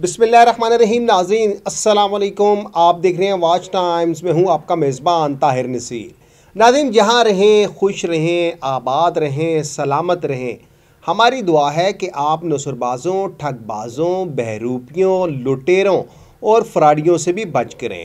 बिसमान रहीम नाजीन असलकुम आप देख रहे हैं वाच टाइम्स में हूँ आपका मेज़बान ताहिर नसीर नाजिन जहाँ रहें खुश रहें आबाद रहें सलामत रहें हमारी दुआ है कि आप नसरबाज़ों ठगबाज़ों बहरूपियों लुटेरों और फ्राडियों से भी बच करें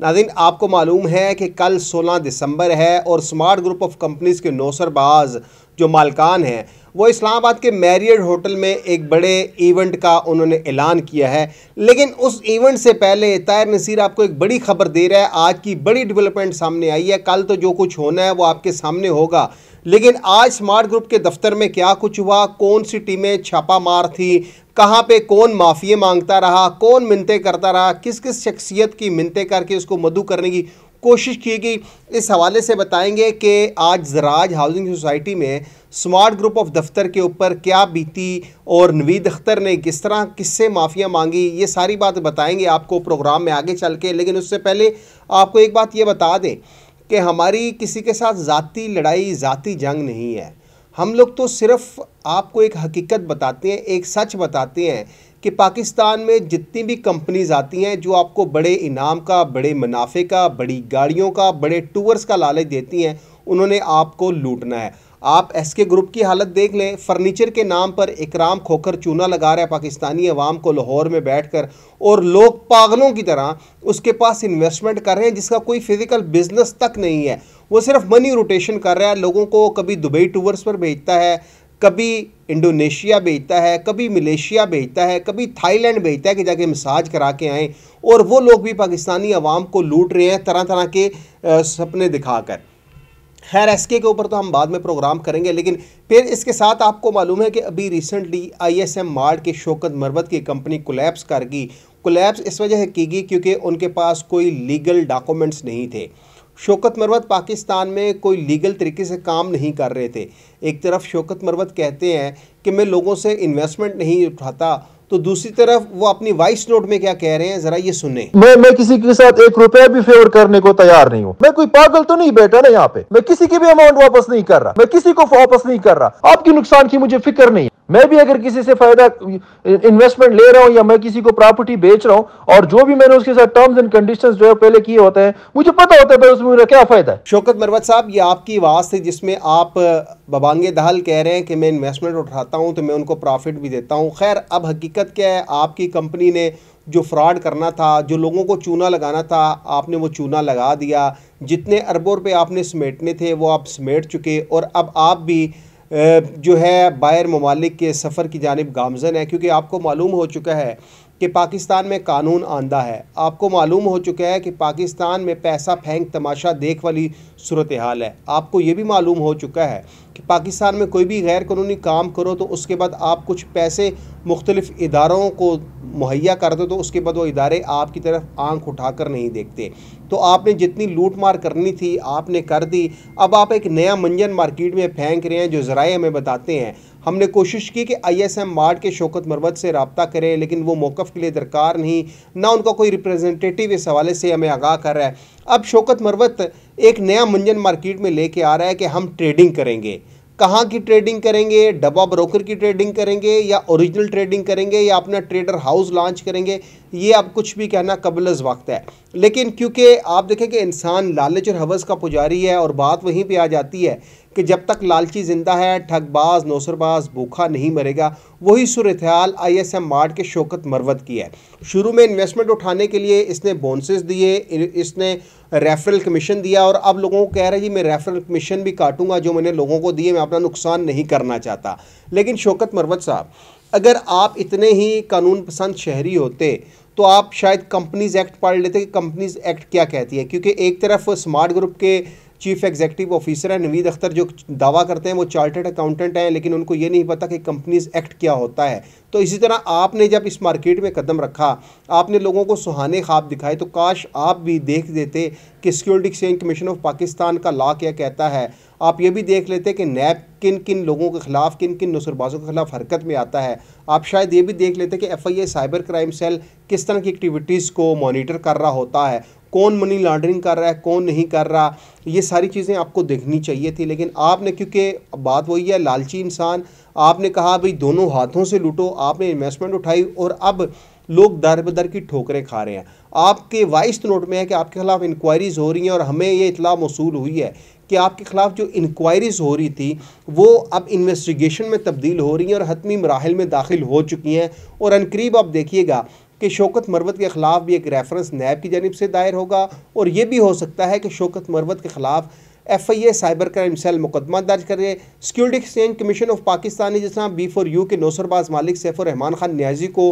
नाजिन आपको मालूम है कि कल 16 दिसंबर है और स्मार्ट ग्रुप ऑफ कंपनीज़ के नौसरबाज़ जो मालकान हैं वो इस्लामाबाद के मैरियड होटल में एक बड़े इवेंट का उन्होंने ऐलान किया है लेकिन उस इवेंट से पहले तायर नसीर आपको एक बड़ी खबर दे रहा है आज की बड़ी डेवलपमेंट सामने आई है कल तो जो कुछ होना है वो आपके सामने होगा लेकिन आज स्मार्ट ग्रुप के दफ्तर में क्या कुछ हुआ कौन सी टीमें छापा मार थी कहाँ पे कौन माफिया मांगता रहा कौन मिनते करता रहा किस किस शख्सियत की मिनते करके उसको मधु करने की कोशिश की गई इस हवाले से बताएंगे कि आज राज हाउसिंग सोसाइटी में स्मार्ट ग्रुप ऑफ दफ्तर के ऊपर क्या बीती और नवीद अख्तर ने किस तरह किससे माफ़िया मांगी ये सारी बात बताएंगे आपको प्रोग्राम में आगे चल के लेकिन उससे पहले आपको एक बात ये बता दें कि हमारी किसी के साथ ज़ाती लड़ाई ज़ाती जंग नहीं है हम लोग तो सिर्फ़ आपको एक हकीकत बताते हैं एक सच बताते हैं कि पाकिस्तान में जितनी भी कंपनीज आती हैं जो आपको बड़े इनाम का बड़े मुनाफे का बड़ी गाड़ियों का बड़े टूर्स का लालच देती हैं उन्होंने आपको लूटना है आप एस के ग्रुप की हालत देख लें फर्नीचर के नाम पर इकराम खोखर चूना लगा रहा है पाकिस्तानी अवाम को लाहौर में बैठ कर और लोग पागलों की तरह उसके पास इन्वेस्टमेंट कर रहे हैं जिसका कोई फिजिकल बिजनेस तक नहीं है वो सिर्फ मनी रोटेशन कर रहा है लोगों को कभी दुबई टूर्स पर भेजता है कभी इंडोनेशिया भेजता है कभी मलेशिया भेजता है कभी थाईलैंड भेजता है कि जाके मसाज करा के आएँ और वो लोग भी पाकिस्तानी आवाम को लूट रहे हैं तरह तरह के सपने दिखाकर खैर एस के ऊपर तो हम बाद में प्रोग्राम करेंगे लेकिन फिर इसके साथ आपको मालूम है कि अभी recently I S M mart के शोकत मरवत की कंपनी कोलैप्स कर गई कोलैप्स इस वजह से की गई क्योंकि उनके पास कोई लीगल डॉक्यूमेंट्स नहीं थे शोकत मरवत पाकिस्तान में कोई लीगल तरीके से काम नहीं कर रहे थे एक तरफ शोकत मरवत कहते हैं कि मैं लोगों से इन्वेस्टमेंट नहीं उठाता तो दूसरी तरफ वो अपनी वॉइस नोट में क्या कह रहे हैं जरा ये सुने मैं मैं किसी के साथ एक रुपया भी फेवर करने को तैयार नहीं हूँ मैं कोई पागल तो नहीं बैठा ना यहाँ पे मैं किसी की भी अमाउंट वापस नहीं कर रहा मैं किसी को वापस नहीं कर रहा आपकी नुकसान की मुझे फिक्र नहीं मैं भी अगर किसी से फायदा इन्वेस्टमेंट ले रहा हूँ या मैं किसी को प्रॉपर्टी बेच रहा हूँ और जो भी मैंने उसके साथ टर्म्स एंड कंडीशन जो है पहले किए होते हैं मुझे पता होता है उसमें मेरा क्या फायदा है शौकत मरवत साहब ये आपकी आवाज़ थी जिसमें आप बबांगे दहल कह रहे हैं कि मैं इन्वेस्टमेंट उठाता हूँ तो मैं उनको प्रॉफिट भी देता हूँ खैर अब हकीकत हकीकत क्या है आपकी कंपनी ने जो फ्रॉड करना था जो लोगों को चूना लगाना था आपने वो चूना लगा दिया जितने अरबों रुपये आपने समेटने थे वो आप समेट चुके और अब आप भी जो है बायर ममालिक के सफ़र की जानब गामजन है क्योंकि आपको मालूम हो चुका है कि पाकिस्तान में कानून आंदा है आपको मालूम हो चुका है कि पाकिस्तान में पैसा फेंक तमाशा देख वाली सूरत हाल है आपको ये भी मालूम हो चुका है कि पाकिस्तान में कोई भी गैर कानूनी काम करो तो उसके बाद आप कुछ पैसे मुख्तलिफ इदारों को मुहैया कर दो तो उसके बाद वो इदारे आपकी तरफ आंख उठाकर नहीं देखते तो आपने जितनी लूट मार करनी थी आपने कर दी अब आप एक नया मंजन मार्केट में फेंक रहे हैं जो ज़राए हमें बताते हैं हमने कोशिश की कि आई एस एम मार्ड के शौकत मरवत से रबता करें लेकिन वो मौक़ के लिए दरकार नहीं ना उनका कोई रिप्रेजेंटेटिव इस हवाले से हमें आगाह कर रहा है अब शौकत मरवत एक नया मंजन मार्केट में लेके आ रहा है कि हम ट्रेडिंग करेंगे कहाँ की ट्रेडिंग करेंगे डब्बा ब्रोकर की ट्रेडिंग करेंगे या ओरिजिनल ट्रेडिंग करेंगे या अपना ट्रेडर हाउस लॉन्च करेंगे ये आप कुछ भी कहना कबल वक्त है लेकिन क्योंकि आप देखें कि इंसान लालच और हवस का पुजारी है और बात वहीं पे आ जाती है कि जब तक लालची ज़िंदा है ठगबाज नौसरबाज भूखा नहीं मरेगा वही सूरत हाल आई एस एम मार्ट के शोकत मरवत की है शुरू में इन्वेस्टमेंट उठाने के लिए इसने बोनसेस दिए इसने रेफरल कमीशन दिया और अब लोगों को कह रहे हैं जी मैं रेफरल कमीशन भी काटूंगा जो मैंने लोगों को दिए मैं अपना नुकसान नहीं करना चाहता लेकिन शौकत मरवत साहब अगर आप इतने ही कानून पसंद शहरी होते तो आप शायद कंपनीज़ एक्ट पढ़ लेते कि कंपनीज़ एक्ट क्या कहती है क्योंकि एक तरफ स्मार्ट ग्रुप के चीफ एग्जीक्यूटिव ऑफिसर है नवीद अख्तर जो दावा करते हैं वो चार्टर्ड अकाउंटेंट हैं लेकिन उनको ये नहीं पता कि कंपनीज एक्ट क्या होता है तो इसी तरह आपने जब इस मार्केट में कदम रखा आपने लोगों को सुहाने ख्वाब दिखाए तो काश आप भी देख देते कि security exchange commission of Pakistan का लॉ क्या कहता है आप ये भी देख लेते कि नैब किन किन लोगों के खिलाफ किन किन नसरबाजों के खिलाफ हरकत में आता है आप शायद ये भी देख लेते कि F I cyber crime cell किस तरह की एक्टिविटीज़ को मॉनिटर कर रहा होता है कौन मनी लॉन्ड्रिंग कर रहा है कौन नहीं कर रहा ये सारी चीज़ें आपको देखनी चाहिए थी लेकिन आपने क्योंकि बात वही है लालची इंसान आपने कहा भाई दोनों हाथों से लूटो आपने इन्वेस्टमेंट उठाई और अब लोग दर बदर की ठोकरें खा रहे हैं आपके वाइस नोट में है कि आपके खिलाफ इंक्वायरीज़ हो रही हैं और हमें ये इतला मौसूल हुई है कि आपके खिलाफ जो इंक्वायरीज़ हो रही थी वो अब इन्वेस्टिगेशन में तब्दील हो रही हैं और हतमी मराहल में दाखिल हो चुकी हैं और अनकरीब आप देखिएगा कि शौकत मरवत के ख़िलाफ़ भी एक रेफरेंस नैब की जानब से दायर होगा और ये भी हो सकता है कि शौकत मरवत के ख़िलाफ़ F I A cyber crime cell मुकदमा दर्ज करे security exchange commission of Pakistan ने जिस तरह बी फोर यू के नौसरबाज मालिक और रहमान खान न्याजी को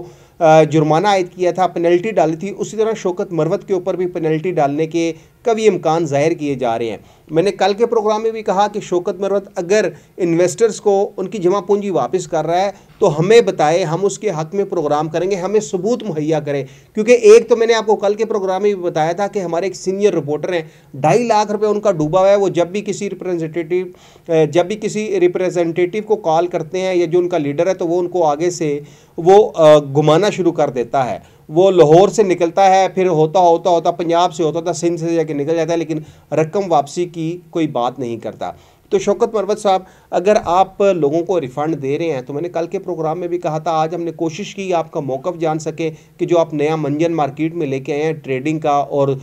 जुर्माना आयद किया था पेनल्टी डाली थी उसी तरह शौकत मरवत के ऊपर भी पेनल्टी डालने के का भी इम्कान ज़ाहिर किए जा रहे हैं मैंने कल के प्रोग्राम में भी कहा कि शोकत मरवत अगर इन्वेस्टर्स को उनकी जमा पूंजी वापस कर रहा है तो हमें बताए हम उसके हक में प्रोग्राम करेंगे हमें सबूत मुहैया करें क्योंकि एक तो मैंने आपको कल के प्रोग्राम में भी बताया था कि हमारे एक सीनियर रिपोर्टर हैं ढाई लाख रुपये उनका डूबा हुआ है वो जब भी किसी रिप्रेजेंटेटिव जब भी किसी रिप्रेजेंटेटिव को कॉल करते हैं या जो उनका लीडर है तो वो उनको आगे से वो घुमाना शुरू कर देता है वो लाहौर से निकलता है फिर होता होता होता पंजाब से होता होता तो सिंध से जाके निकल जाता है लेकिन रकम वापसी की कोई बात नहीं करता तो शौकत मरवत साहब अगर आप लोगों को रिफ़ंड दे रहे हैं तो मैंने कल के प्रोग्राम में भी कहा था आज हमने कोशिश की आपका मौक़ जान सकें कि जो आप नया मंजन मार्केट में लेके आए हैं ट्रेडिंग का और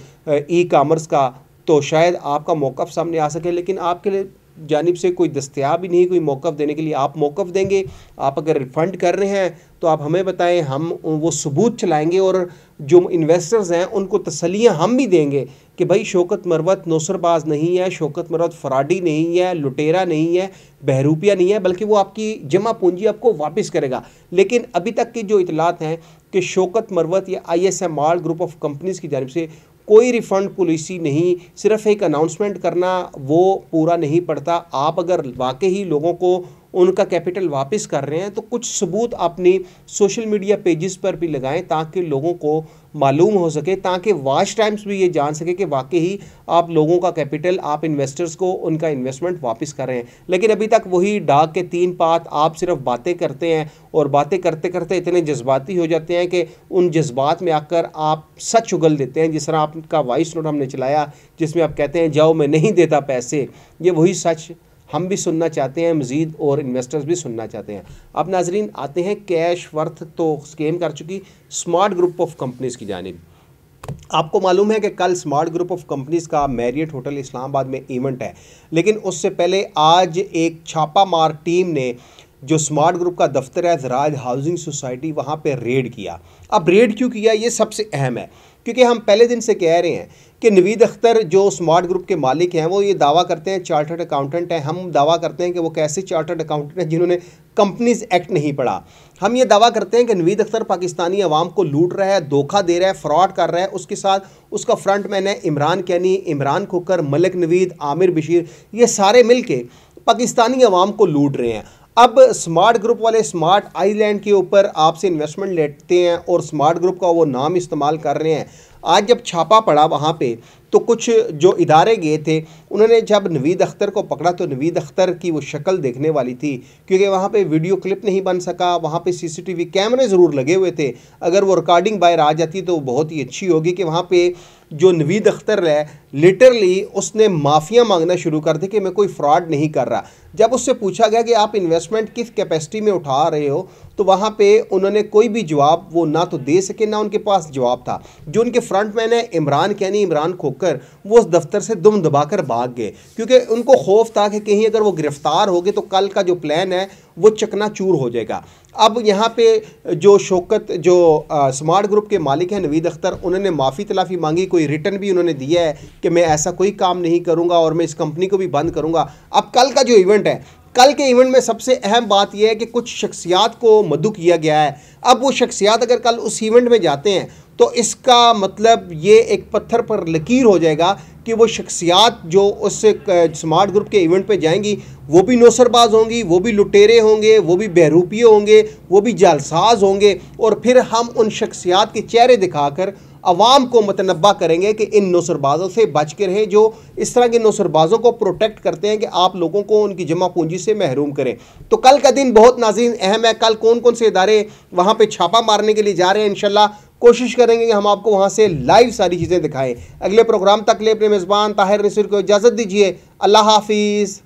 ई कामर्स का तो शायद आपका मौक़ सामने आ सके लेकिन आपके लिए जानब से कोई दस्तियाब ही नहीं कोई मौक़ देने के लिए आप मौक़ देंगे आप अगर रिफ़ंड कर रहे हैं तो आप हमें बताएं हम वो सबूत चलाएंगे और जो इन्वेस्टर्स हैं उनको तसलियाँ हम भी देंगे कि भाई शौकत मरवत नौसरबाज नहीं है शौकत मरवत फ्राडी नहीं है लुटेरा नहीं है बहरूपिया नहीं है बल्कि वो आपकी जमा पूंजी आपको वापस करेगा लेकिन अभी तक की जो इतलात हैं कि शौकत मरवत या I S M R group of companies की जानब से कोई रिफंड पॉलिसी नहीं सिर्फ एक अनाउंसमेंट करना वो पूरा नहीं पड़ता आप अगर वाकई ही लोगों को उनका कैपिटल वापस कर रहे हैं तो कुछ सबूत अपनी सोशल मीडिया पेजेस पर भी लगाएं ताकि लोगों को मालूम हो सके ताकि वाच टाइम्स भी ये जान सके कि वाकई ही आप लोगों का कैपिटल आप इन्वेस्टर्स को उनका इन्वेस्टमेंट वापस कर रहे हैं लेकिन अभी तक वही डाक के तीन पात आप सिर्फ बातें करते हैं और बातें करते करते इतने जज्बाती हो जाते हैं कि उन जज्बात में आकर आप सच उगल देते हैं जिस तरह आपका वॉइस नोट हमने चलाया जिसमें आप कहते हैं जाओ मैं नहीं देता पैसे ये वही सच हम भी सुनना चाहते हैं मज़ीद और इन्वेस्टर्स भी सुनना चाहते हैं अब नाजरीन आते हैं कैश वर्थ तो स्कैम कर चुकी स्मार्ट ग्रुप ऑफ कंपनीज़ की जानब आपको मालूम है कि कल स्मार्ट ग्रुप ऑफ कंपनीज़ का मैरियट होटल इस्लामाबाद में इवेंट है लेकिन उससे पहले आज एक छापामार टीम ने जो स्मार्ट ग्रुप का दफ्तर है जराज हाउसिंग सोसाइटी वहाँ पर रेड किया अब रेड क्यों किया ये सबसे अहम है क्योंकि हम पहले दिन से कह रहे हैं कि नवीद अख्तर जो स्मार्ट ग्रुप के मालिक हैं वो ये दावा करते हैं चार्टर्ड अकाउंटेंट हैं हम दावा करते हैं कि वो कैसे चार्टर्ड अकाउंटेंट हैं जिन्होंने कंपनीज एक्ट नहीं पढ़ा हम ये दावा करते हैं कि नवीद अख्तर पाकिस्तानी आवाम को लूट रहा है धोखा दे रहा है फ्रॉड कर रहा है उसके साथ उसका फ्रंट मैन है इमरान कैनी इमरान खोकर मलिक नवीद आमिर बशीर ये सारे मिल पाकिस्तानी आवाम को लूट रहे हैं अब स्मार्ट ग्रुप वाले स्मार्ट आईलैंड के ऊपर आपसे इन्वेस्टमेंट लेते हैं और स्मार्ट ग्रुप का वो नाम इस्तेमाल कर रहे हैं आज जब छापा पड़ा वहाँ पे तो कुछ जो इदारे गए थे उन्होंने जब नवीद अख्तर को पकड़ा तो नवीद अख्तर की वो शक्ल देखने वाली थी क्योंकि वहाँ पे वीडियो क्लिप नहीं बन सका वहाँ पे सीसीटीवी कैमरे ज़रूर लगे हुए थे अगर वो रिकॉर्डिंग बाहर आ जाती तो बहुत ही अच्छी होगी कि वहाँ पे जो नवीद अख्तर है लिटरली उसने माफ़िया मांगना शुरू कर दी कि मैं कोई फ्रॉड नहीं कर रहा जब उससे पूछा गया कि आप इन्वेस्टमेंट किस कैपेसिटी में उठा रहे हो तो वहाँ पे उन्होंने कोई भी जवाब वो ना तो दे सके ना उनके पास जवाब था जो उनके फ्रंट मैन है इमरान कैनी इमरान खोकर वो उस दफ्तर से दुम दबाकर भाग गए क्योंकि उनको खौफ था कि कहीं अगर वो गिरफ़्तार हो गए तो कल का जो प्लान है वो चकनाचूर हो जाएगा अब यहाँ पे जो शौकत जो स्मार्ट ग्रुप के मालिक हैं नवीद अख्तर उन्होंने माफ़ी तलाफ़ी मांगी कोई रिटर्न भी उन्होंने दिया है कि मैं ऐसा कोई काम नहीं करूँगा और मैं इस कंपनी को भी बंद करूँगा अब कल का जो इवेंट है कल के इवेंट में सबसे अहम बात यह है कि कुछ शख्सियात को मद्दू किया गया है अब वो शख्सियात अगर कल उस इवेंट में जाते हैं तो इसका मतलब ये एक पत्थर पर लकीर हो जाएगा कि वो शख्सियात जो उस स्मार्ट ग्रुप के इवेंट पे जाएंगी वो भी नौसरबाज होंगी वो भी लुटेरे होंगे वो भी बहरूपिय होंगे वो भी जालसाज होंगे और फिर हम उन शख्सियात के चेहरे दिखाकर अवाम को मतनबा करेंगे कि इन नौसरबाजों से बच के रहें जो इस तरह के नौसरबाजों को प्रोटेक्ट करते हैं कि आप लोगों को उनकी जमा पूंजी से महरूम करें तो कल का दिन बहुत नाजीन अहम है कल कौन कौन से इदारे वहाँ पर छापा मारने के लिए जा रहे हैं इन कोशिश करेंगे कि हम आपको वहाँ से लाइव सारी चीज़ें दिखाएँ अगले प्रोग्राम तक ले अपने मेज़बान ताहिर नसीर को इजाज़त दीजिए अल्लाह हाफिज़